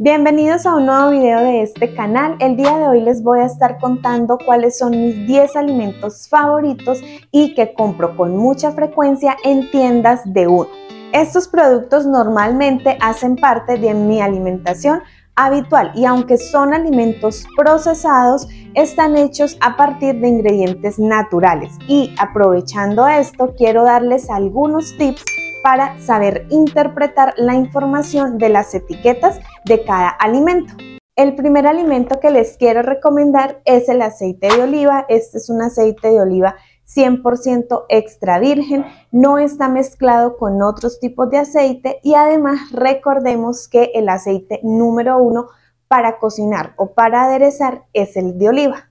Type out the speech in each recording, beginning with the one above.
Bienvenidos a un nuevo video de este canal. El día de hoy les voy a estar contando cuáles son mis 10 alimentos favoritos y que compro con mucha frecuencia en tiendas de uno. Estos productos normalmente hacen parte de mi alimentación habitual y aunque son alimentos procesados, están hechos a partir de ingredientes naturales y aprovechando esto quiero darles algunos tips para saber interpretar la información de las etiquetas de cada alimento. El primer alimento que les quiero recomendar es el aceite de oliva. Este es un aceite de oliva 100% extra virgen, no está mezclado con otros tipos de aceite y además recordemos que el aceite número uno para cocinar o para aderezar es el de oliva.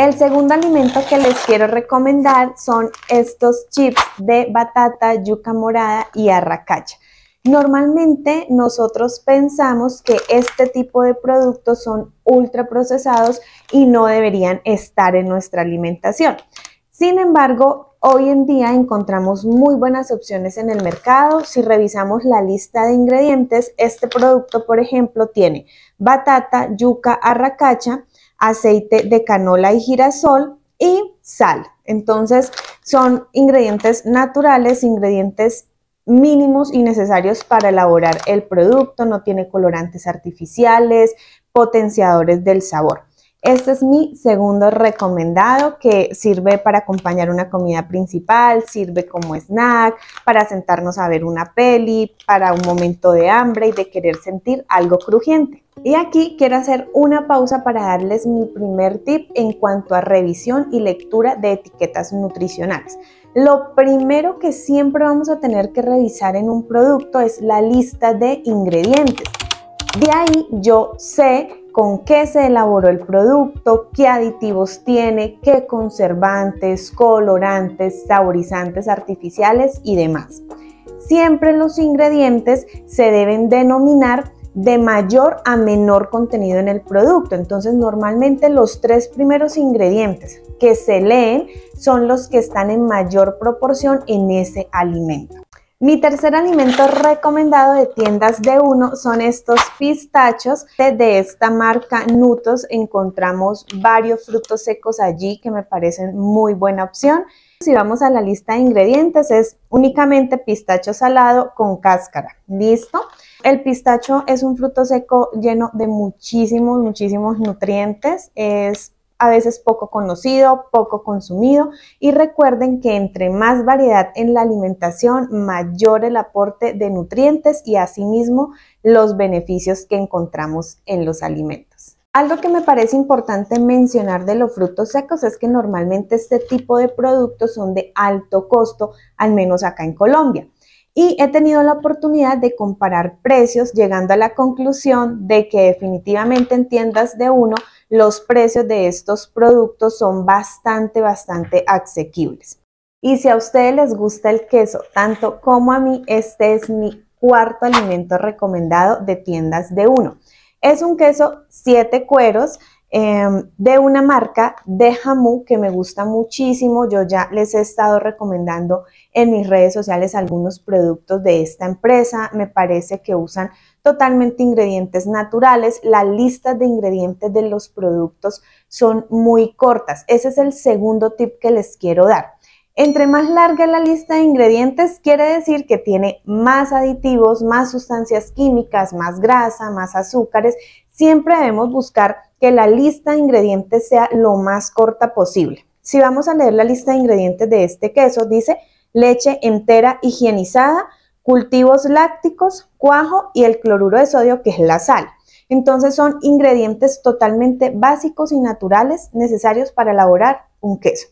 El segundo alimento que les quiero recomendar son estos chips de batata, yuca morada y arracacha. Normalmente nosotros pensamos que este tipo de productos son ultraprocesados y no deberían estar en nuestra alimentación. Sin embargo, hoy en día encontramos muy buenas opciones en el mercado. Si revisamos la lista de ingredientes, este producto, por ejemplo, tiene batata, yuca, arracacha, aceite de canola y girasol y sal. Entonces son ingredientes naturales, ingredientes mínimos y necesarios para elaborar el producto, no tiene colorantes artificiales, potenciadores del sabor. Este es mi segundo recomendado que sirve para acompañar una comida principal, sirve como snack, para sentarnos a ver una peli, para un momento de hambre y de querer sentir algo crujiente. Y aquí quiero hacer una pausa para darles mi primer tip en cuanto a revisión y lectura de etiquetas nutricionales. Lo primero que siempre vamos a tener que revisar en un producto es la lista de ingredientes. De ahí yo sé con qué se elaboró el producto, qué aditivos tiene, qué conservantes, colorantes, saborizantes artificiales y demás. Siempre los ingredientes se deben denominar de mayor a menor contenido en el producto. Entonces, normalmente los tres primeros ingredientes que se leen son los que están en mayor proporción en ese alimento. Mi tercer alimento recomendado de tiendas de uno son estos pistachos de esta marca Nutos. Encontramos varios frutos secos allí que me parecen muy buena opción. Si vamos a la lista de ingredientes es únicamente pistacho salado con cáscara. ¿Listo? El pistacho es un fruto seco lleno de muchísimos, muchísimos nutrientes. Es a veces poco conocido, poco consumido y recuerden que entre más variedad en la alimentación, mayor el aporte de nutrientes y asimismo los beneficios que encontramos en los alimentos. Algo que me parece importante mencionar de los frutos secos es que normalmente este tipo de productos son de alto costo, al menos acá en Colombia y he tenido la oportunidad de comparar precios llegando a la conclusión de que definitivamente en tiendas de uno los precios de estos productos son bastante, bastante asequibles. Y si a ustedes les gusta el queso tanto como a mí, este es mi cuarto alimento recomendado de tiendas de uno. Es un queso 7 cueros, Em, de una marca de jamú que me gusta muchísimo. Yo ya les he estado recomendando en mis redes sociales algunos productos de esta empresa. Me parece que usan totalmente ingredientes naturales. Las listas de ingredientes de los productos son muy cortas. Ese es el segundo tip que les quiero dar. Entre más larga la lista de ingredientes, quiere decir que tiene más aditivos, más sustancias químicas, más grasa, más azúcares. Siempre debemos buscar que la lista de ingredientes sea lo más corta posible. Si vamos a leer la lista de ingredientes de este queso, dice leche entera higienizada, cultivos lácticos, cuajo y el cloruro de sodio, que es la sal. Entonces son ingredientes totalmente básicos y naturales necesarios para elaborar un queso.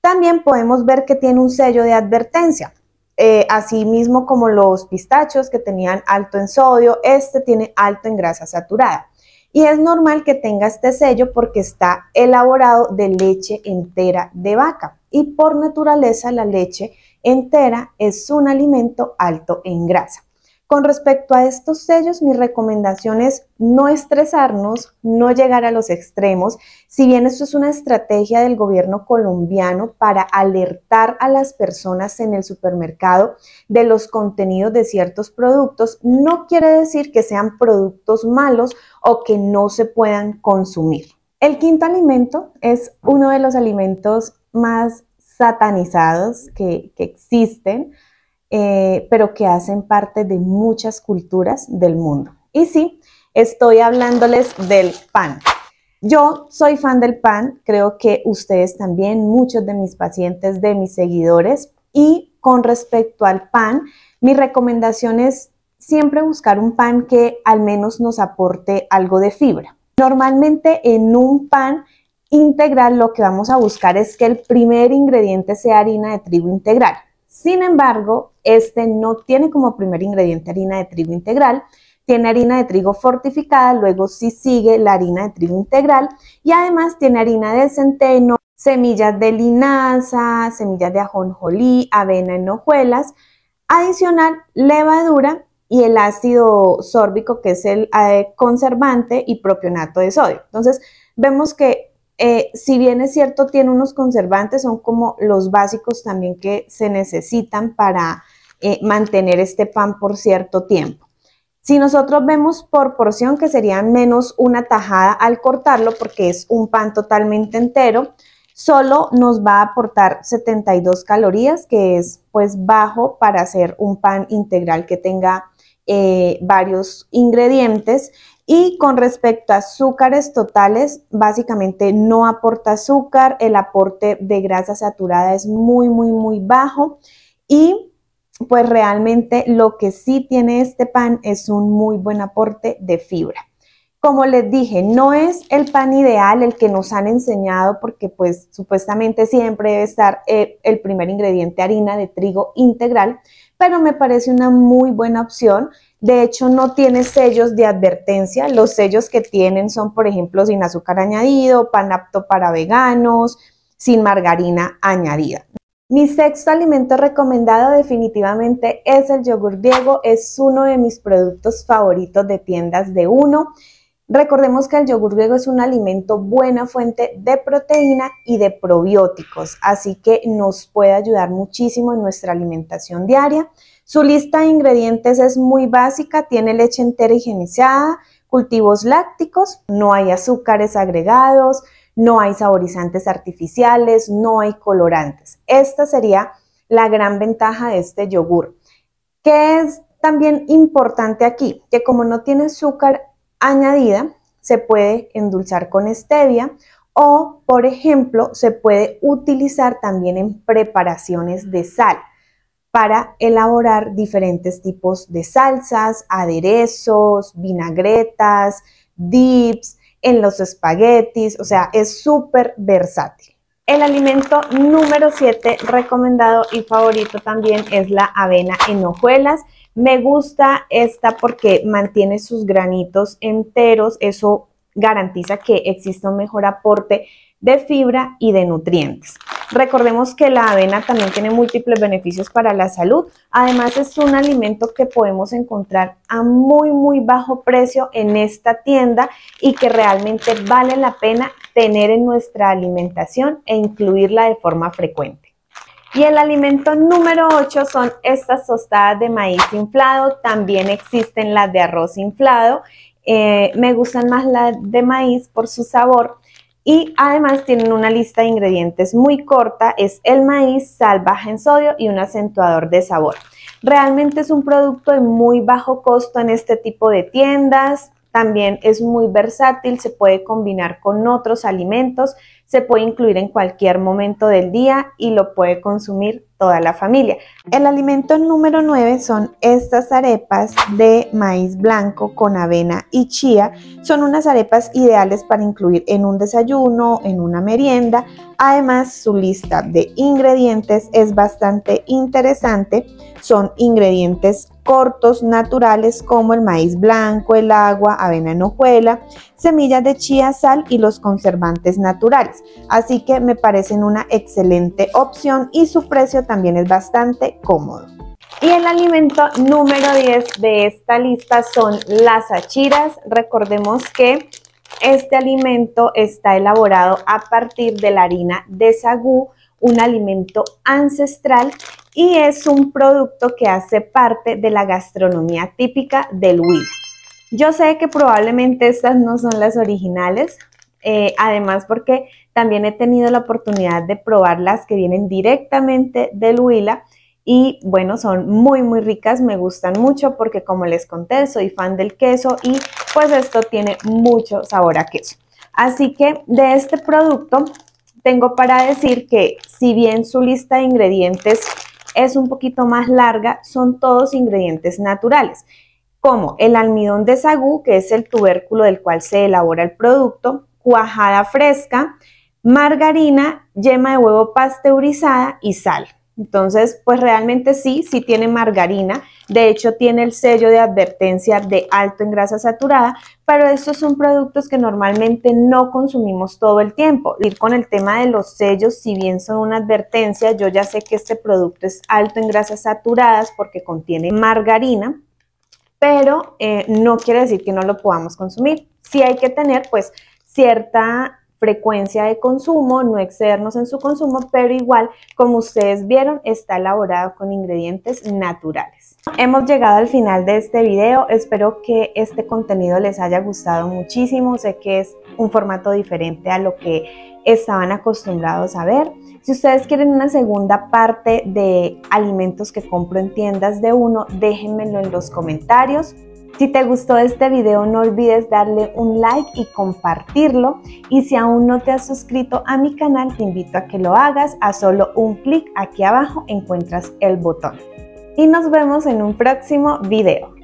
También podemos ver que tiene un sello de advertencia, eh, así mismo como los pistachos que tenían alto en sodio, este tiene alto en grasa saturada. Y es normal que tenga este sello porque está elaborado de leche entera de vaca. Y por naturaleza la leche entera es un alimento alto en grasa. Con respecto a estos sellos, mi recomendación es no estresarnos, no llegar a los extremos. Si bien esto es una estrategia del gobierno colombiano para alertar a las personas en el supermercado de los contenidos de ciertos productos, no quiere decir que sean productos malos o que no se puedan consumir. El quinto alimento es uno de los alimentos más satanizados que, que existen eh, pero que hacen parte de muchas culturas del mundo. Y sí, estoy hablándoles del pan. Yo soy fan del pan, creo que ustedes también, muchos de mis pacientes, de mis seguidores. Y con respecto al pan, mi recomendación es siempre buscar un pan que al menos nos aporte algo de fibra. Normalmente en un pan integral lo que vamos a buscar es que el primer ingrediente sea harina de trigo integral. Sin embargo, este no tiene como primer ingrediente harina de trigo integral, tiene harina de trigo fortificada, luego sí sigue la harina de trigo integral y además tiene harina de centeno, semillas de linaza, semillas de ajonjolí, avena en hojuelas, adicional levadura y el ácido sórbico que es el eh, conservante y propionato de sodio. Entonces, vemos que eh, si bien es cierto, tiene unos conservantes, son como los básicos también que se necesitan para eh, mantener este pan por cierto tiempo. Si nosotros vemos por porción, que serían menos una tajada al cortarlo, porque es un pan totalmente entero, solo nos va a aportar 72 calorías, que es pues bajo para hacer un pan integral que tenga eh, varios ingredientes y con respecto a azúcares totales, básicamente no aporta azúcar, el aporte de grasa saturada es muy, muy, muy bajo y pues realmente lo que sí tiene este pan es un muy buen aporte de fibra. Como les dije, no es el pan ideal el que nos han enseñado porque pues supuestamente siempre debe estar eh, el primer ingrediente harina de trigo integral, pero me parece una muy buena opción. De hecho, no tiene sellos de advertencia. Los sellos que tienen son, por ejemplo, sin azúcar añadido, pan apto para veganos, sin margarina añadida. Mi sexto alimento recomendado definitivamente es el yogur Diego, Es uno de mis productos favoritos de tiendas de uno. Recordemos que el yogur griego es un alimento buena fuente de proteína y de probióticos, así que nos puede ayudar muchísimo en nuestra alimentación diaria. Su lista de ingredientes es muy básica, tiene leche entera higienizada, cultivos lácticos, no hay azúcares agregados, no hay saborizantes artificiales, no hay colorantes. Esta sería la gran ventaja de este yogur. ¿Qué es también importante aquí? Que como no tiene azúcar añadida, se puede endulzar con stevia o, por ejemplo, se puede utilizar también en preparaciones de sal para elaborar diferentes tipos de salsas, aderezos, vinagretas, dips, en los espaguetis, o sea, es súper versátil. El alimento número 7 recomendado y favorito también es la avena en hojuelas. Me gusta esta porque mantiene sus granitos enteros, eso garantiza que exista un mejor aporte de fibra y de nutrientes. Recordemos que la avena también tiene múltiples beneficios para la salud. Además es un alimento que podemos encontrar a muy muy bajo precio en esta tienda y que realmente vale la pena tener en nuestra alimentación e incluirla de forma frecuente. Y el alimento número 8 son estas tostadas de maíz inflado. También existen las de arroz inflado. Eh, me gustan más las de maíz por su sabor. Y además tienen una lista de ingredientes muy corta. Es el maíz, sal baja en sodio y un acentuador de sabor. Realmente es un producto de muy bajo costo en este tipo de tiendas. También es muy versátil, se puede combinar con otros alimentos, se puede incluir en cualquier momento del día y lo puede consumir toda la familia. El alimento número 9 son estas arepas de maíz blanco con avena y chía. Son unas arepas ideales para incluir en un desayuno, en una merienda. Además, su lista de ingredientes es bastante interesante. Son ingredientes cortos naturales como el maíz blanco, el agua, avena en hojuela, semillas de chía, sal y los conservantes naturales. Así que me parecen una excelente opción y su precio también es bastante cómodo. Y el alimento número 10 de esta lista son las achiras. Recordemos que este alimento está elaborado a partir de la harina de sagú, un alimento ancestral y es un producto que hace parte de la gastronomía típica del Huila. Yo sé que probablemente estas no son las originales, eh, además porque también he tenido la oportunidad de probar las que vienen directamente del Huila y bueno, son muy muy ricas, me gustan mucho porque como les conté, soy fan del queso y pues esto tiene mucho sabor a queso. Así que de este producto tengo para decir que si bien su lista de ingredientes es un poquito más larga, son todos ingredientes naturales, como el almidón de sagú, que es el tubérculo del cual se elabora el producto, cuajada fresca, margarina, yema de huevo pasteurizada y sal. Entonces, pues realmente sí, sí tiene margarina. De hecho, tiene el sello de advertencia de alto en grasa saturada, pero estos son productos que normalmente no consumimos todo el tiempo. Ir con el tema de los sellos, si bien son una advertencia, yo ya sé que este producto es alto en grasas saturadas porque contiene margarina, pero eh, no quiere decir que no lo podamos consumir. Sí hay que tener, pues, cierta frecuencia de consumo, no excedernos en su consumo, pero igual, como ustedes vieron, está elaborado con ingredientes naturales. Hemos llegado al final de este video, espero que este contenido les haya gustado muchísimo, sé que es un formato diferente a lo que estaban acostumbrados a ver. Si ustedes quieren una segunda parte de alimentos que compro en tiendas de uno, déjenmelo en los comentarios. Si te gustó este video no olvides darle un like y compartirlo y si aún no te has suscrito a mi canal te invito a que lo hagas, a solo un clic aquí abajo encuentras el botón. Y nos vemos en un próximo video.